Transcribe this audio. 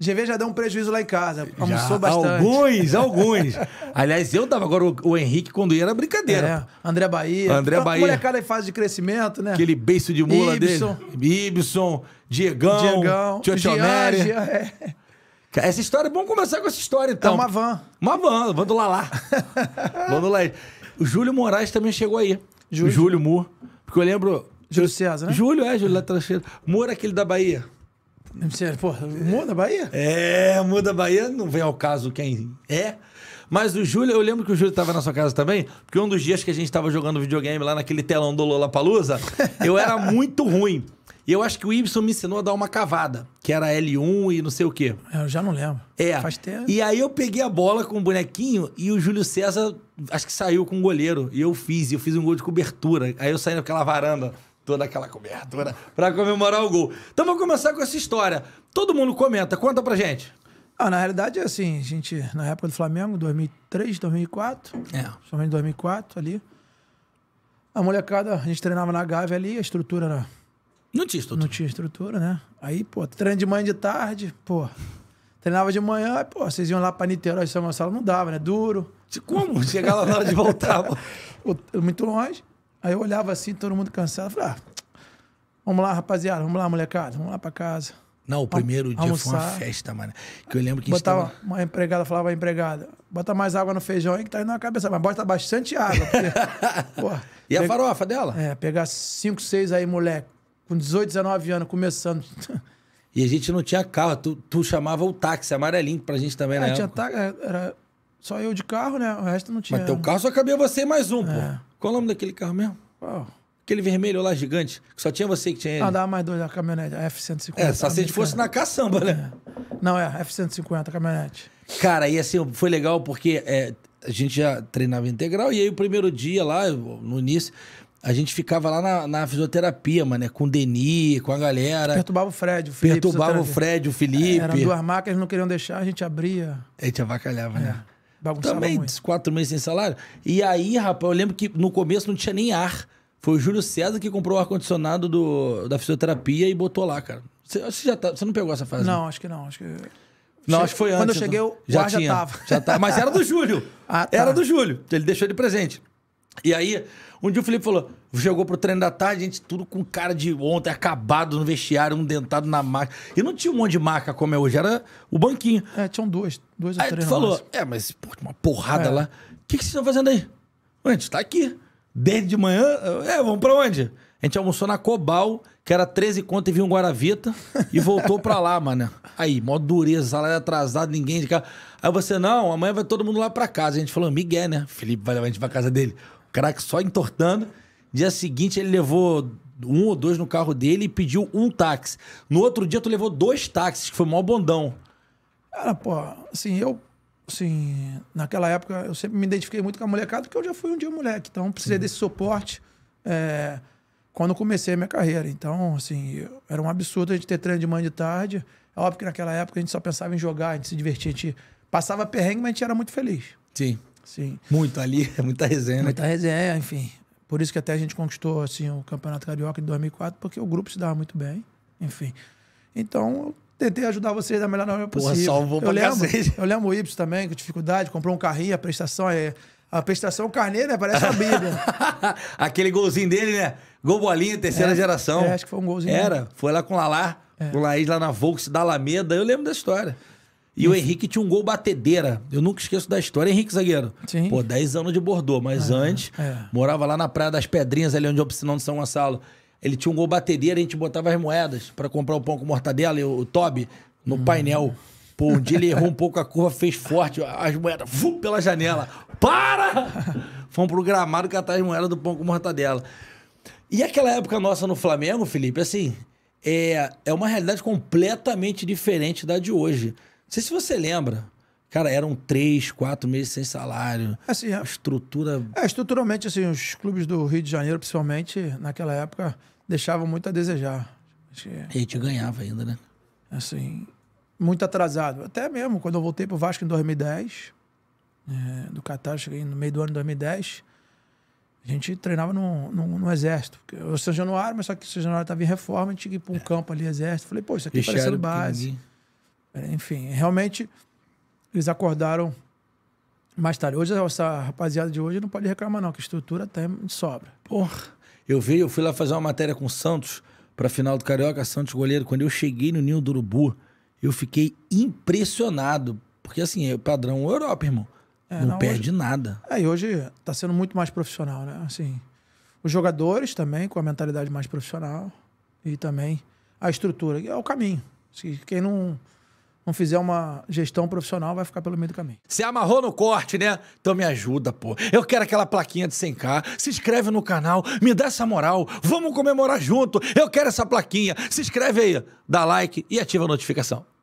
GV já deu um prejuízo lá em casa. Almoçou já, bastante. Alguns, alguns. Aliás, eu dava agora o, o Henrique quando ia era brincadeira. É, André Bahia. André então, Bahia. Molecada em fase de crescimento, né? Aquele beiço de mula Ibson. dele. Ibson, Diegão, Diegão Tiotioneri. É. Essa história, vamos começar com essa história então. É uma van. Uma van, vamos lá lá. vamos lá. O Júlio Moraes também chegou aí. Júlio, Júlio Moore. Porque eu lembro... Júlio César, né? Júlio, é, Júlio Latracheiro. Moura é aquele da Bahia. Sério, é, porra, muda a Bahia? É, muda a Bahia, não vem ao caso quem é. Mas o Júlio, eu lembro que o Júlio estava na sua casa também, porque um dos dias que a gente estava jogando videogame lá naquele telão do Lollapalooza, eu era muito ruim. E eu acho que o Ibson me ensinou a dar uma cavada, que era L1 e não sei o quê. É, eu já não lembro. É. Faz tempo. E aí eu peguei a bola com o bonequinho e o Júlio César acho que saiu com o goleiro. E eu fiz, eu fiz um gol de cobertura. Aí eu saí naquela varanda toda aquela cobertura para comemorar o gol. Então vamos começar com essa história. Todo mundo comenta, conta pra gente. Ah, na realidade é assim, a gente, na época do Flamengo, 2003, 2004, é. somente 2004 ali, a molecada, a gente treinava na Gávea ali, a estrutura era... Não tinha estrutura. Não tinha estrutura, né? Aí, pô, treino de manhã de tarde, pô, treinava de manhã, pô, vocês iam lá pra Niterói, São Gonçalo, não dava, né? Duro. Como? Chegar lá na hora de voltar, pô. Muito longe. Aí eu olhava assim, todo mundo cansado. Falei, ah, vamos lá, rapaziada, vamos lá, molecada, vamos lá pra casa. Não, o primeiro dia almoçar. foi uma festa, mano. Que eu lembro que Botava uma empregada, falava a empregada, bota mais água no feijão aí que tá indo na cabeça, mas bota bastante água. Porque, porra, e pega... a farofa dela? É, pegar cinco seis aí, moleque, com 18, 19 anos, começando. e a gente não tinha carro, tu, tu chamava o táxi amarelinho pra gente também, né? Tinha táxi, é, era só eu de carro, né? O resto não tinha. Mas teu carro só cabia você e mais um, é. pô. Qual o nome daquele carro mesmo? Qual? Aquele vermelho lá gigante, que só tinha você que tinha ele. Ah, dá mais dois, a caminhonete, a F-150. É, só se a gente fosse é. na caçamba, né? É. Não, é, a F-150, a caminhonete. Cara, e assim, foi legal porque é, a gente já treinava integral, e aí o primeiro dia lá, no início, a gente ficava lá na, na fisioterapia, mano, né? com o Deni, com a galera. Perturbava o Fred, o Felipe. Perturbava o Fred, o Felipe. É, eram duas marcas, não queriam deixar, a gente abria. A gente avacalhava, né? é. né? Bagunçava Também, muito. quatro meses sem salário. E aí, rapaz, eu lembro que no começo não tinha nem ar. Foi o Júlio César que comprou o ar-condicionado do, da fisioterapia e botou lá, cara. Você, você já tá, você não pegou essa fase? Não, né? acho que não. Acho que... Não, acho que foi Quando antes. Quando eu cheguei, né? o já já tava. Já tava. Mas era do Júlio. Ah, tá. Era do Júlio. Ele deixou de presente. E aí, um dia o Felipe falou: chegou pro treino da tarde, a gente, tudo com cara de ontem, acabado no vestiário, um dentado na marca. E não tinha um monte de marca como é hoje, era o banquinho. É, tinham duas, duas aí ou três. Aí falou: é, mas pô, uma porrada é. lá. O que, que vocês estão fazendo aí? A gente tá aqui. Desde de manhã, é, vamos pra onde? A gente almoçou na Cobal, que era 13 conto e vinha um Guaravita, e voltou pra lá, mano. Aí, mó dureza, salário atrasado, ninguém de casa. Aí você, não, amanhã vai todo mundo lá pra casa. A gente falou, Miguel, né? Felipe vai levar a gente pra casa dele craque só entortando. Dia seguinte ele levou um ou dois no carro dele e pediu um táxi. No outro dia tu levou dois táxis, que foi mó bondão. Cara, pô, assim, eu assim, naquela época eu sempre me identifiquei muito com a molecada, porque eu já fui um dia moleque, então precisei Sim. desse suporte é, quando comecei a minha carreira. Então, assim, era um absurdo a gente ter treino de manhã e de tarde. É óbvio que naquela época a gente só pensava em jogar, a gente se divertia, a gente passava perrengue, mas a gente era muito feliz. Sim. Sim. Muito ali, muita resenha. Né? Muita resenha, enfim. Por isso que até a gente conquistou assim o Campeonato Carioca de 2004, porque o grupo se dava muito bem, enfim. Então, tentei ajudar vocês da melhor maneira Porra, possível. Salvou eu lembro, eu lembro o Y também, com dificuldade, comprou um carrinho, a prestação é a prestação carneiro, né? Parece a bíblia. Aquele golzinho dele, né? Gol bolinha, terceira é, geração. É, acho que foi um golzinho. Era, foi lá com o Lalá, é. com o Laís lá na Volks da Alameda. Eu lembro da história. E o Henrique tinha um gol batedeira. Eu nunca esqueço da história. Henrique Zagueiro. Sim. Pô, 10 anos de Bordeaux, mas é, antes é. morava lá na Praia das Pedrinhas, ali onde é o piscinão de São Gonçalo. Ele tinha um gol batedeira, a gente botava as moedas para comprar o pão com mortadela e o, o Toby no hum. painel. Pô, um dia ele errou um pouco a curva, fez forte, as moedas, vum, pela janela. Para! Fomos pro gramado catar as moedas do pão com mortadela. E aquela época nossa no Flamengo, Felipe, assim, é, é uma realidade completamente diferente da de hoje. Não sei se você lembra. Cara, eram três, quatro meses sem salário. Assim, é, a é. estrutura. É, estruturalmente, assim, os clubes do Rio de Janeiro, principalmente naquela época, deixavam muito a desejar. Que... E a gente ganhava ainda, né? Assim, muito atrasado. Até mesmo quando eu voltei para o Vasco em 2010, é, do Catar, cheguei no meio do ano de 2010, a gente treinava no, no, no Exército. Eu sou Januário, mas só que o São Januário estava em reforma, a gente ia para um é. campo ali, Exército. Falei, pô, isso aqui é Deixaram parecendo base. Ninguém... É, enfim, realmente eles acordaram mais tarde. Hoje, essa rapaziada de hoje não pode reclamar, não, que estrutura tem de sobra. Porra, eu vi, eu fui lá fazer uma matéria com o Santos pra final do Carioca, Santos goleiro. Quando eu cheguei no Ninho do Urubu, eu fiquei impressionado. Porque assim, é padrão Europa, irmão. É, não, não, perde hoje... nada. É, e hoje tá sendo muito mais profissional, né? Assim, os jogadores também com a mentalidade mais profissional e também a estrutura. É o caminho. Se quem não não fizer uma gestão profissional, vai ficar pelo meio do caminho. Se amarrou no corte, né? Então me ajuda, pô. Eu quero aquela plaquinha de 100k. Se inscreve no canal, me dá essa moral. Vamos comemorar junto. Eu quero essa plaquinha. Se inscreve aí, dá like e ativa a notificação.